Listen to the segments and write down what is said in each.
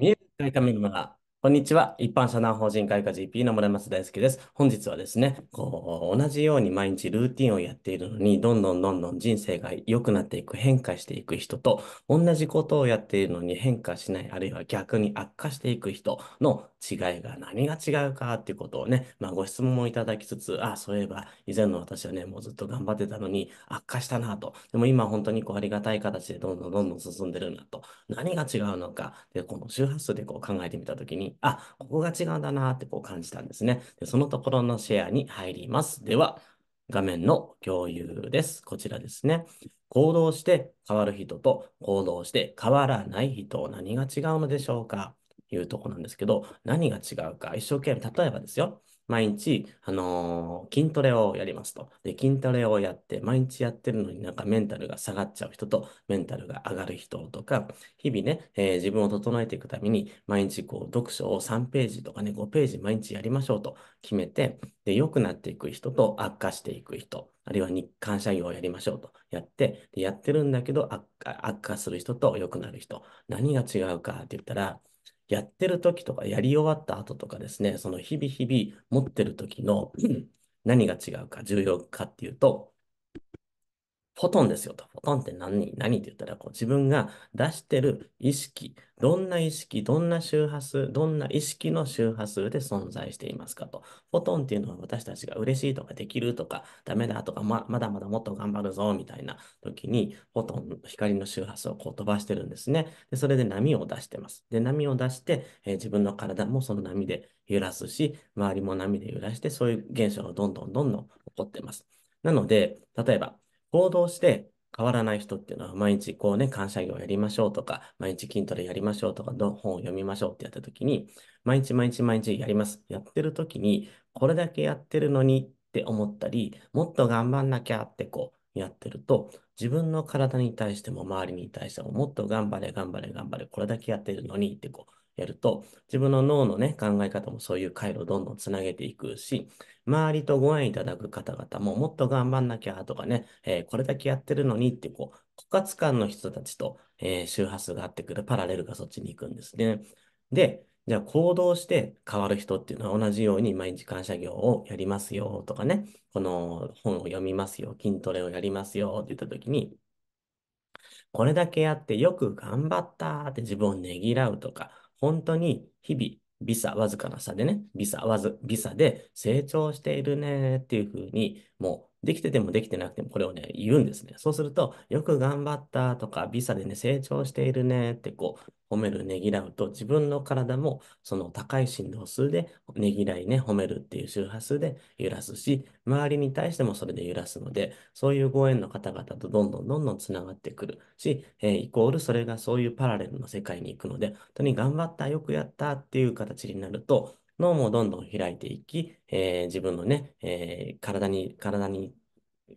見える会たメンバー。こんにちは。一般社団法人会科 GP の村松大輔です。本日はですね、こう、同じように毎日ルーティンをやっているのに、どんどんどんどん人生が良くなっていく、変化していく人と、同じことをやっているのに変化しない、あるいは逆に悪化していく人の違いが何が違うかっていうことをね、まあ、ご質問もいただきつつ、あ、そういえば以前の私はね、もうずっと頑張ってたのに悪化したなと。でも今本当にこうありがたい形でどんどんどんどん進んでるなと。何が違うのか。で、この周波数でこう考えてみたときに、あ、ここが違うんだなってこう感じたんですね。で、そのところのシェアに入ります。では、画面の共有です。こちらですね。行動して変わる人と行動して変わらない人、何が違うのでしょうかいうとこなんですけど、何が違うか、一生懸命、例えばですよ、毎日、あのー、筋トレをやりますと。で、筋トレをやって、毎日やってるのになんかメンタルが下がっちゃう人と、メンタルが上がる人とか、日々ね、えー、自分を整えていくために、毎日こう、読書を3ページとかね、5ページ毎日やりましょうと決めて、で、良くなっていく人と悪化していく人、あるいは日刊社業をやりましょうとやって、でやってるんだけど悪化する人と良くなる人、何が違うかって言ったら、やってる時とか、やり終わった後とかですね、その日々日々持ってる時の何が違うか重要かっていうと、フォトンですよと。フォトンって何何って言ったら、こう自分が出してる意識、どんな意識、どんな周波数、どんな意識の周波数で存在していますかと。フォトンっていうのは私たちが嬉しいとかできるとか、ダメだとか、ままだまだもっと頑張るぞみたいな時に、フォトン、光の周波数をこう飛ばしてるんですね。でそれで波を出してます。で、波を出して、えー、自分の体もその波で揺らすし、周りも波で揺らして、そういう現象がどんどんどんどん起こってます。なので、例えば、行動して変わらない人っていうのは、毎日こうね、感謝業やりましょうとか、毎日筋トレやりましょうとか、本を読みましょうってやった時に、毎日毎日毎日やります。やってる時に、これだけやってるのにって思ったり、もっと頑張んなきゃってこう、やってると、自分の体に対しても周りに対しても、もっと頑張れ、頑張れ、頑張れ、これだけやってるのにってこう、やると、自分の脳のね、考え方もそういう回路をどんどんつなげていくし、周りとご縁いただく方々ももっと頑張んなきゃとかね、えー、これだけやってるのにって、こう、枯渇感の人たちと、えー、周波数が合ってくるパラレルがそっちに行くんですね。で、じゃあ行動して変わる人っていうのは同じように毎日感謝業をやりますよとかね、この本を読みますよ、筋トレをやりますよって言った時に、これだけやってよく頑張ったって自分をねぎらうとか、本当に日々、微差、わずかな差でね、微差、わず、微差で成長しているねっていうふうに、もうできててもできてなくてもこれをね、言うんですね。そうすると、よく頑張ったとか、ビサでね、成長しているねってこう、褒める、ねぎらうと、自分の体もその高い振動数で、ねぎらいね、褒めるっていう周波数で揺らすし、周りに対してもそれで揺らすので、そういうご縁の方々とどんどんどんどんつながってくるし、えー、イコールそれがそういうパラレルの世界に行くので、本当に頑張った、よくやったっていう形になると、脳もどんどん開いていき、えー、自分のね、えー、体に、体に、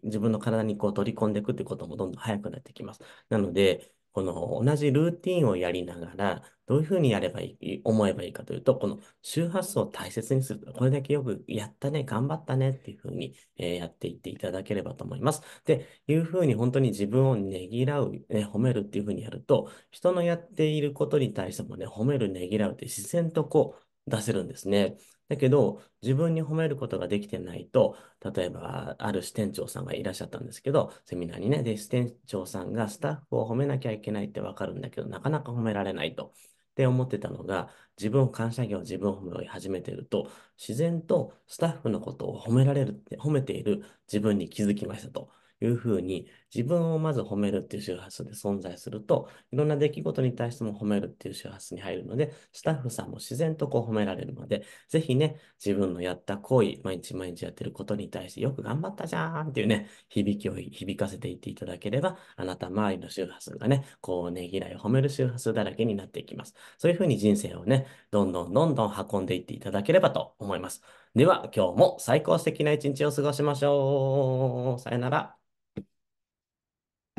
自分の体にこう取り込んでいくってこともどんどん早くなってきます。なので、この同じルーティンをやりながら、どういうふうにやればいい、思えばいいかというと、この周波数を大切にする。これだけよくやったね、頑張ったねっていうふうに、えー、やっていっていただければと思います。で、いうふうに本当に自分をねぎらう、ね、褒めるっていうふうにやると、人のやっていることに対してもね、褒める、ねぎらうって自然とこう、出せるんですね。だけど、自分に褒めることができてないと、例えば、ある支店長さんがいらっしゃったんですけど、セミナーにね、で、支店長さんがスタッフを褒めなきゃいけないってわかるんだけど、なかなか褒められないと。って思ってたのが、自分を感謝業、自分を褒め始めてると、自然とスタッフのことを褒められるって、褒めている自分に気づきましたというふうに、自分をまず褒めるっていう周波数で存在すると、いろんな出来事に対しても褒めるっていう周波数に入るので、スタッフさんも自然とこう褒められるので、ぜひね、自分のやった行為、毎日毎日やってることに対してよく頑張ったじゃーんっていうね、響きを響かせていっていただければ、あなた周りの周波数がね、こうねぎらいを褒める周波数だらけになっていきます。そういうふうに人生をね、どんどんどんどん運んでいっていただければと思います。では、今日も最高素敵な一日を過ごしましょう。さよなら。